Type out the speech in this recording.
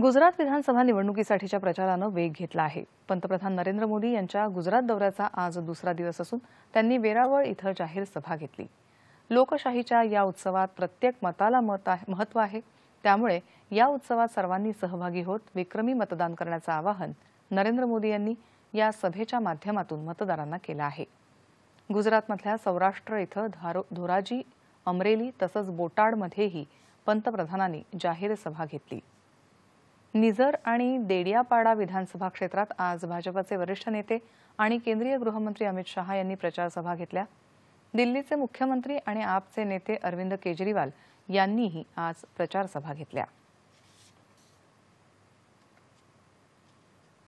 गुजरात विधानसभा निवडणुकीसाठीच्या प्रचारानं वेग घेतला आहे पंतप्रधान नरेंद्र मोदी यांच्या गुजरात दौऱ्याचा आज दुसरा दिवस असून त्यांनी वेरावळ इथं जाहीर सभा घेतली लोकशाहीच्या या उत्सवात प्रत्येक मताला महत्व आहे त्यामुळे या उत्सवात सर्वांनी सहभागी होत विक्रमी मतदान करण्याचं आवाहन नरेंद्र मोदी यांनी या सभेच्या माध्यमातून मतदारांना केलं आहे गुजरातमधल्या सौराष्ट्र इथं धोराजी अमरेली तसंच बोटाडमध्येही पंतप्रधानांनी जाहीर सभा घेतली निजर आणि देडियापाडा विधानसभा क्षेत्रात आज भाजपाचे वरिष्ठ नेते आणि केंद्रीय गृहमंत्री अमित शहा यांनी प्रचारसभा घेतल्या दिल्लीचे मुख्यमंत्री आणि आपचे नेते अरविंद केजरीवाल यांनीही आज प्रचारसभा घेतल्या